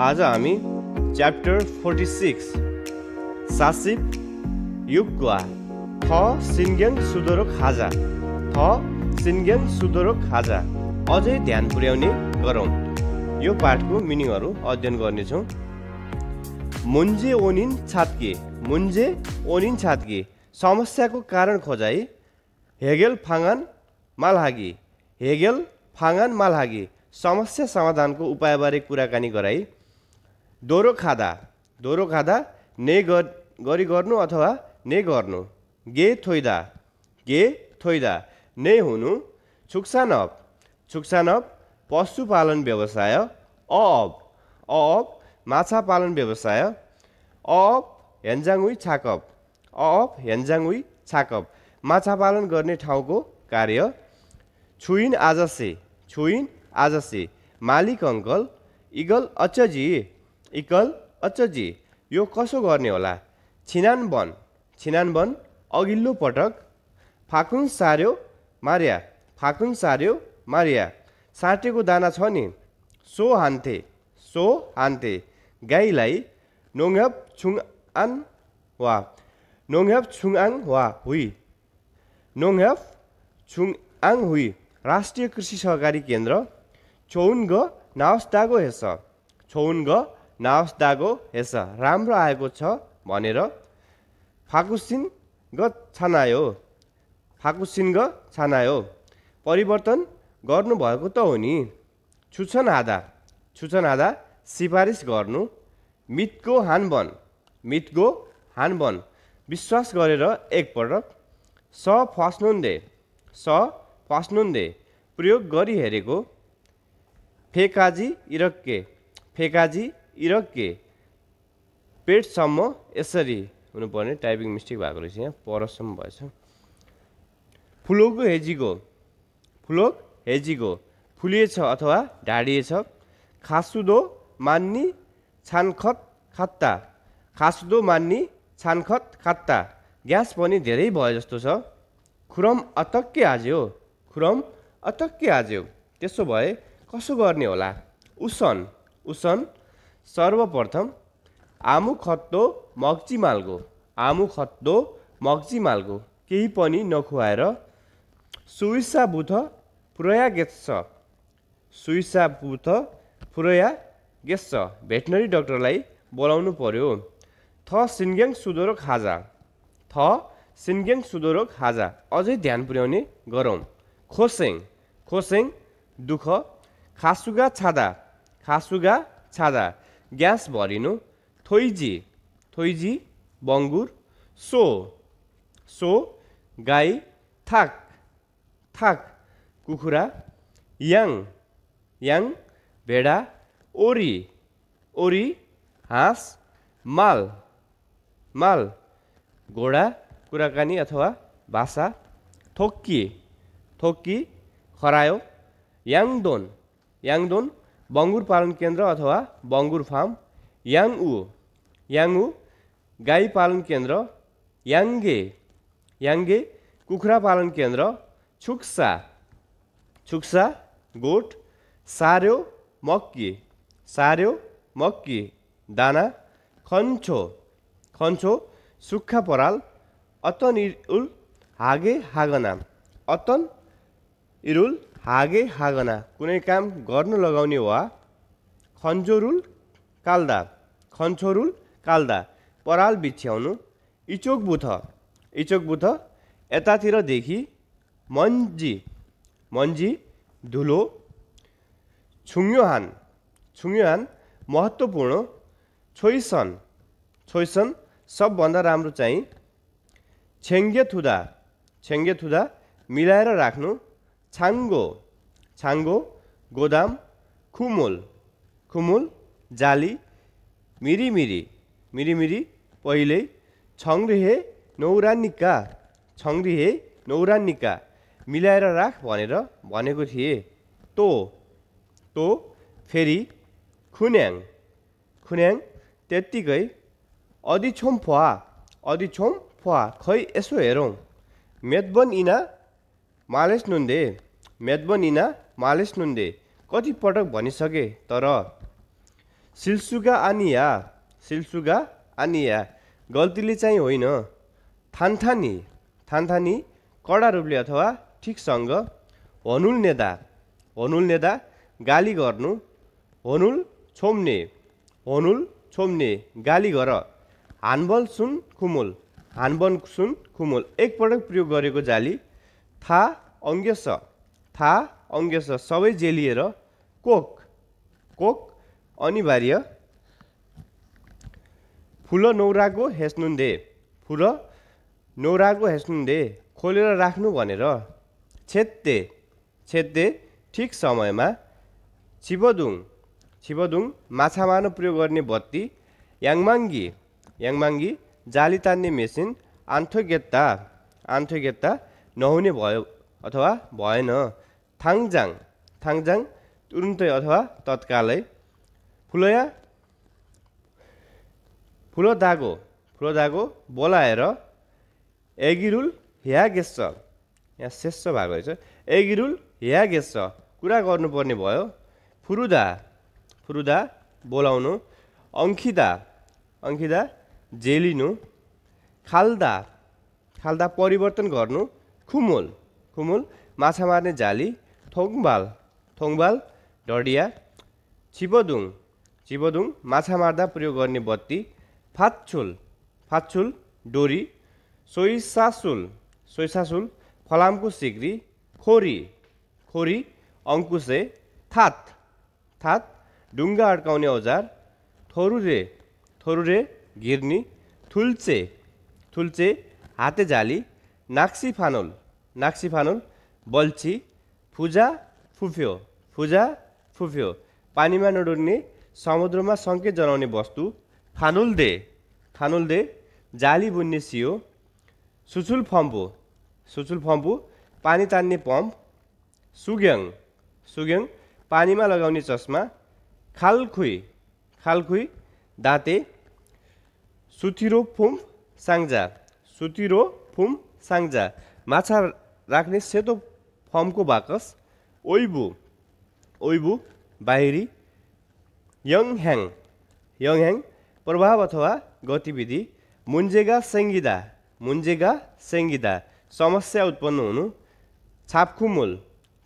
आज हामी chapter forty six सासिप युक्वा थ सिङ्ग्याङ सुदोरो खाजा थ सिङ्ग्याङ सुदोरो खाजा अझै ध्यान पुर्याउने गरौँ यो पाठको मिनिङहरू अध्ययन गर्नेछौँ मुन्जे ओनिन छात्के मुन्जे ओनिन छात्के समस्याको कारण खोजाई हेगेल फाङान मालहागी हेगेल फाङान मालहागी समस्या समाधानको उपायबारे कुराकानी गराई दोरो खाँदा दोरो खाँदा ने गरी गर्नु अथवा ने गर्नु गे थोइदा गे थोइदा ने हुनु छुक्सानप छुक्सानप पशुपालन व्यवसाय अब अब माछा पालन व्यवसाय अप हेन्जाङुई छाकप अप हेन्जाङुई छाकप माछा पालन गर्ने ठाउँको कार्य छुइन आजसे छुइन आजसे मालिक अङ्कल इगल अचजी इकल अचजी यो कसो गर्ने होला छिनान वन छिनान वन अघिल्लो पटक फाकुन सार्यो मारिया फाकुन सार्यो मारिया साटेको दाना छ नि सो हान्थे सो हान्थे गाईलाई छुङ छुङआन वा छुङ छुङआङ वा हुई छुङ छुङआङ हुई राष्ट्रिय कृषि सहकारी केन्द्र छोउन ग नावस्तागो हेस छोउन ग नाओस् दागो हेस राम्रो आएको छ भनेर फाकुसिन ग छानायो फाकुसिन ग छानायो परिवर्तन गर्नुभएको त हो नि छुछन हादा छुछन हादा सिफारिस गर्नु मितको हानबन मितको हानबन विश्वास गरेर एकपटक स फस्नुन्दे स फस्नुन्दे प्रयोग गरिहेरेको फेकाजी इरक्के फेकाजी इरक्के पेटसम्म यसरी हुनुपर्ने टाइपिङ मिस्टेक भएको रहेछ यहाँ परसम्म भएछ फुलोको हेजिगो फुलोक हेजिगो फुलिएछ अथवा ढाडिएछ खासुदो मान्नी छानखत खत्ता खासुदो मान्नी छानखत खत्ता ग्यास पनि धेरै भयो जस्तो छ खुरम अतक्कै आज्यो खुरम अतक्कै आज्यो त्यसो भए कसो गर्ने होला उसन उसन सर्वप्रथम आमु खत्तो मक्ची मालगो आमु खत्तो मक्ची मालगो केही पनि नखुवाएर सुइसा बुथ पुरया गेत्छ सुइसा बुथ पुरया गेत्छ भेटनरी डक्टरलाई बोलाउनु पर्यो थ सिन्ग्याङ सुदोरो खाजा थ सिन्ग्याङ सुदोरो खाजा अझै ध्यान पुर्याउने गरौँ खोसेङ खोसेङ दुःख खासुगा छादा खासुगा छादा ग्यास भरिनु थोइजी थोइजी बङ्गुर सो सो गाई थाक थाक कुखुरा याङ याङ भेडा ओरी ओरी हाँस माल माल घोडा कुराकानी अथवा भाषा थोक्की थोक्की खरायो याङदोन याङदोन बङ्गुर पालन केन्द्र अथवा बङ्गुर फार्म याङउ याङउ गाई पालन केन्द्र याङ्गे याङ्गे कुखुरा पालन केन्द्र छुक्सा छुक्सा गोठ सार्यो मक्की सार्यो मक्की दाना खन्छो खन्छो सुक्खा पराल अतन इरुल हागे हागना अतन इरुल हागे हागना कुनै काम गर्न लगाउने वा खन्जोरुल काल्दा खन्छोरुल काल्दा पराल बिछ्याउनु इचोक बुथ इचोक बुथ यतातिरदेखि मन्जी मन्जी धुलो छुङ्योहान छुङ्योहान महत्त्वपूर्ण छोइसन छोइसन सबभन्दा राम्रो चाहिँ छेङ्गे थुदा छेङ्गे थुदा मिलाएर राख्नु छाङ्गो छाङ्गो गोदाम खुमुल खुमुल जाली मिरिमिरी मिरिमिरी पहिल्यै छङ्ग्रिहे नौरानिका छङ्रिहे नौरानिका मिलाएर राख भनेर भनेको थिए तो तो फेरि खुन्याङ खुन्याङ त्यत्तिकै अधिछोम फुवा अधिछोम फुहा खै यसो हेरौँ मेदबन इना मालेस नुन्दे मेदबनिना मालेस नुन्दे कतिपटक भनिसके तर सिल्सुगा आनिया सिल्सुगा आनिया गल्तीले चाहिँ होइन थान्थानी थान्थानी कडा रूपले अथवा ठिकसँग हनुल नेदा हनुल नेदा गाली गर्नु हनुल छोम्ने हनुल छोम्ने गाली गर हानबल सुन खुमुल हानबन सुन खुमुल एकपटक प्रयोग गरेको जाली था अङ्गेस था अङ्गेस सबै जेलिएर कोक कोक अनिवार्य फुल नौराको हेस्नुन्दे फुल नौराको हेस्नुन्दे खोलेर राख्नु भनेर छेत्ते छेत्ते ठिक समयमा छिबदुङ छिबदुङ माछा मार्न प्रयोग गर्ने बत्ती याङमाङ्गी याङमाङ्गी जाली तान्ने मेसिन आन्थोगेत्ता आन्थोगेत्ता नहुने भयो अथवा भएन थाङजाङ थाङजाङ तुरुन्तै अथवा तत्कालै फुलया फुलो दागो बोलाएर एगिरुल ह्या गेस्छ यहाँ शेष भएको रहेछ एगिरुल ह्या गेस्छ कुरा गर्नुपर्ने भयो फुरुदा फुरुदा बोलाउनु अङ्खिदा अङ्खिदा जेलिनु खाल्दा खाल्दा परिवर्तन गर्नु खुमुल खुमुल माछा मार्ने जाली थोङबाल थोङबाल डडिया छिबोदुङ छिबोदुङ माछा मार्दा प्रयोग गर्ने बत्ती फातछुल फाचुल डोरी सोइसासुल सोइसासुल फलामको सिक्री खोरी खोरी अङ्कुसे थात थात ढुङ्गा अड्काउने औजार थोरुरे थोरुरे घिर्नी थुल्चे थुल्चे जाली नाक्सी नाक्सिफानोल बल्छी फुजा फुफ्यो फुजा फुफ्यो पानीमा नडुल्ने समुद्रमा सङ्केत जनाउने वस्तु फानुल दे फानुल दे जाली बुन्ने सियो सुचुल फम्पु सुचुल फम्पु पानी तान्ने पम्प सुग्याङ सुग्याङ पानीमा लगाउने चस्मा खालखुई खालखुई दाँते सुतिरो फुम साङ्जा सुतिरो फुम साङ्जा माछा राख्ने सेतो फर्मको बाकस ओइबु ओइबु बाहिरी यङह्याङ यङह्याङ प्रभाव अथवा गतिविधि मुन्जेगा सेङ्गिदा मुन्जेगा सेङ्गिदा समस्या उत्पन्न हुनु छापखुमुल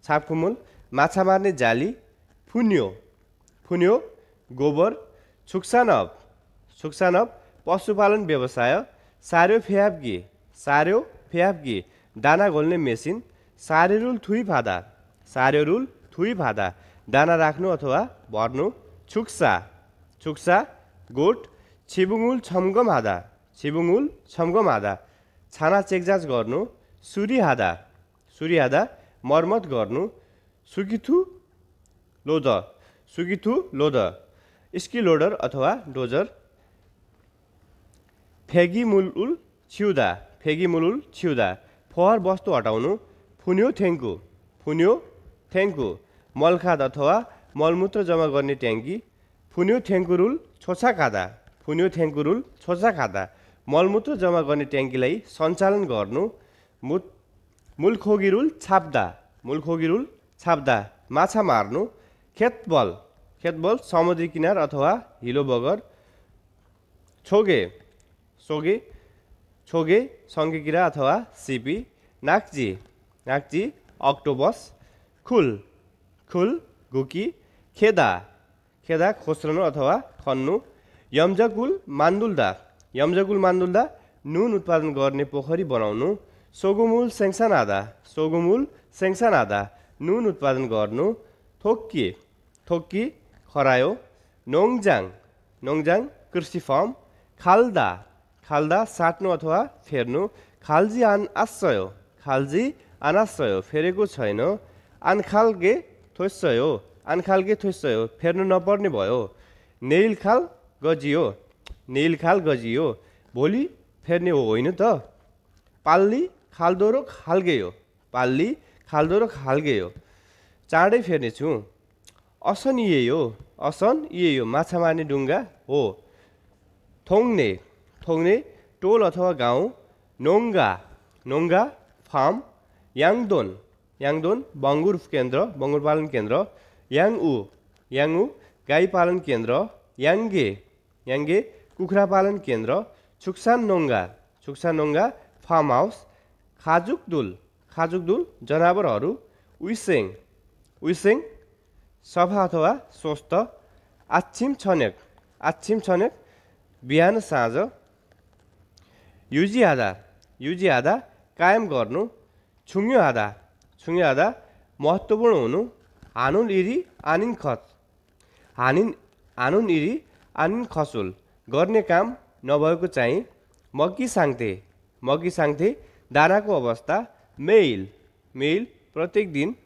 छापखुमुल माछा मार्ने जाली फुन्यो फुन्यो गोबर छुक्सानप छुक्सानप पशुपालन व्यवसाय सार्यो फ्याब्गी सार्यो ফ্যাপগি दाना घोल्ने मेसिन सारेरुल थुई फादा रुल थुई फादा दाना राख्नु अथवा भर्नु छुक्सा छुक्सा गोठ छिबुङुल छम्गम हाँदा छिबुङुल छम्गम हाँदा छाना चेकजाँच गर्नु सुरी हाँदा सुरी हाँदा मर्मत गर्नु सुकिथु लोद सुकिथु लोद स्किलोडर अथवा डोजर फेगी मुल उल छिउदा मुलुल छिउदा फोहर वस्तु हटाउनु फुन्यो थ्याङ्कु फुन्यो थ्याङ्कु मलखाद अथवा मलमूत्र जम्मा गर्ने ट्याङ्की फुन्यो थ्याङ्कुरुल छोछा खाँदा फुन्यो थ्याङ्कुरुल छोछा खाँदा मलमूत्र जम्मा गर्ने ट्याङ्कीलाई सञ्चालन गर्नु मु मूलखोगी रुल छाप्दा मूलखोगी रुल छाप्दा माछा मार्नु खेतबल खेतबल समुद्री किनार अथवा हिलो बगर छोगे सोगे छोगे सङ्घकिरा अथवा सिपी नाकजी नाकजी अक्टोबस खुल खुल घुकी खेदा खेदा खोस्रनु अथवा खन्नु यमजकुल मान्दुल्दा यमजगुल मान्दुल्दा नुन उत्पादन गर्ने पोखरी बनाउनु सोगुमुल आधा सोगुमुल आधा नुन उत्पादन गर्नु थोक्की थोक्की खरायो नोङजाङ नोङजाङ कृषि फर्म खाल्दा खाल्दा साट्नु अथवा फेर्नु खाल्जी आन आश्रय खालजी अनाश्रय फेरेको छैन आनखालगे आन आनखालगे थोस्सय फेर्नु नपर्ने भयो नेल खाल गजियो नेल खाल गजियो भोलि फेर्ने हो होइन त पाल्ली खाल्दोरो हो पाल्ली खाल्दोरो हो चाँडै फेर्ने छु असन हो असन यही हो माछा मार्ने डुङ्गा हो थोङ्ने थोङ्ने टोल अथवा गाउँ नोङ्गा नोङ्गा फार्म याङदोन याङदोन बङ्गुर केन्द्र बङ्गुर पालन केन्द्र याङउ याङउ गाई पालन केन्द्र याङ्गे याङ्गे कुखुरा पालन केन्द्र छुक्सान नोङ्गा छुक्सान नोङ्गा फार्म हाउस खाजुकदुल खाजुकदुल जनावरहरू उइसेङ उइसेङ सफा अथवा स्वस्थ आछिम छनेक आछिम छनेक बिहान साँझ युजी युजी 유지하다 कायम गर्नु छुङ्यो हादा छुङ्यो हादा महत्त्वपूर्ण हुनु हानुन इरी आनिन खत हानिन हानुन इरी आनिन खसुल गर्ने काम नभएको चाहिँ मकी साङ्थे मकी साङ्थे दानाको अवस्था मेल मेल प्रत्येक दिन